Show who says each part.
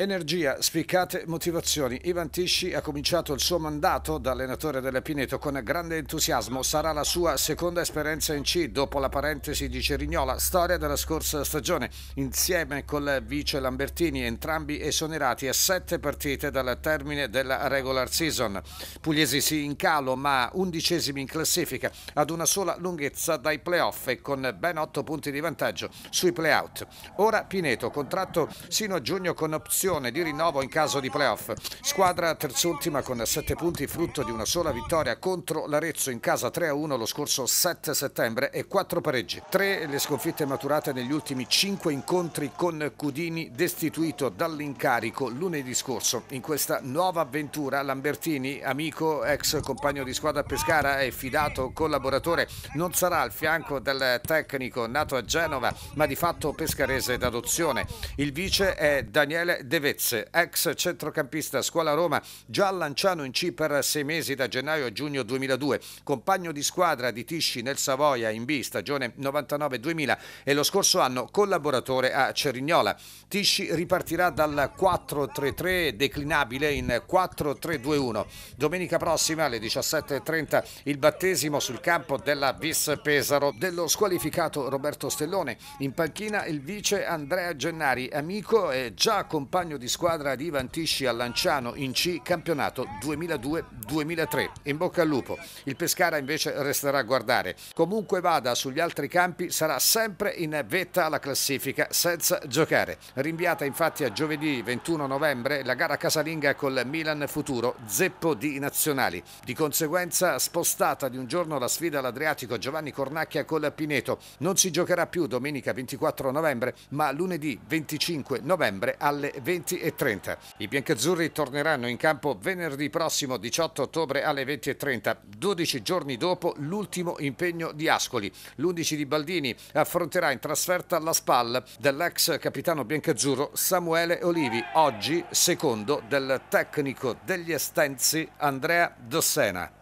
Speaker 1: Energia, spiccate motivazioni. Ivan Tisci ha cominciato il suo mandato da allenatore della Pineto con grande entusiasmo. Sarà la sua seconda esperienza in C dopo la parentesi di Cerignola, storia della scorsa stagione, insieme col vice Lambertini, entrambi esonerati a sette partite dal termine della regular season. Pugliesi si in calo ma undicesimi in classifica, ad una sola lunghezza dai playoff e con ben otto punti di vantaggio sui playout. Ora Pineto, contratto sino a giugno con opzione qualificazione di rinnovo in caso di playoff. Squadra terzultima con 7 punti frutto di una sola vittoria contro l'Arezzo in casa 3-1 lo scorso 7 settembre e 4 pareggi. 3 le sconfitte maturate negli ultimi 5 incontri con Cudini destituito dall'incarico lunedì scorso. In questa nuova avventura Lambertini, amico, ex compagno di squadra a Pescara e fidato collaboratore, non sarà al fianco del tecnico nato a Genova ma di fatto pescarese d'adozione. Il vice è Daniele De Devezze, ex centrocampista scuola Roma, già a Lanciano in C per sei mesi da gennaio a giugno 2002, compagno di squadra di Tisci nel Savoia in B stagione 99-2000 e lo scorso anno collaboratore a Cerignola. Tisci ripartirà dal 4-3-3 declinabile in 4-3-2-1. Domenica prossima alle 17.30 il battesimo sul campo della Vis Pesaro dello squalificato Roberto Stellone, in panchina il vice Andrea Gennari, amico e già compagno compagno di squadra di Ivan Tisci a Lanciano in C campionato 2002-2003. In bocca al lupo. Il Pescara invece resterà a guardare. Comunque vada sugli altri campi sarà sempre in vetta alla classifica senza giocare. Rinviata infatti a giovedì 21 novembre la gara casalinga col Milan Futuro, zeppo di nazionali. Di conseguenza spostata di un giorno la sfida all'Adriatico Giovanni Cornacchia col Pineto. Non si giocherà più domenica 24 novembre ma lunedì 25 novembre alle 20. 20.30. I biancazzurri torneranno in campo venerdì prossimo 18 ottobre alle 20.30, 12 giorni dopo l'ultimo impegno di Ascoli. L'11 di Baldini affronterà in trasferta la SPAL dell'ex capitano biancazzurro Samuele Olivi, oggi secondo del tecnico degli estensi Andrea Dossena.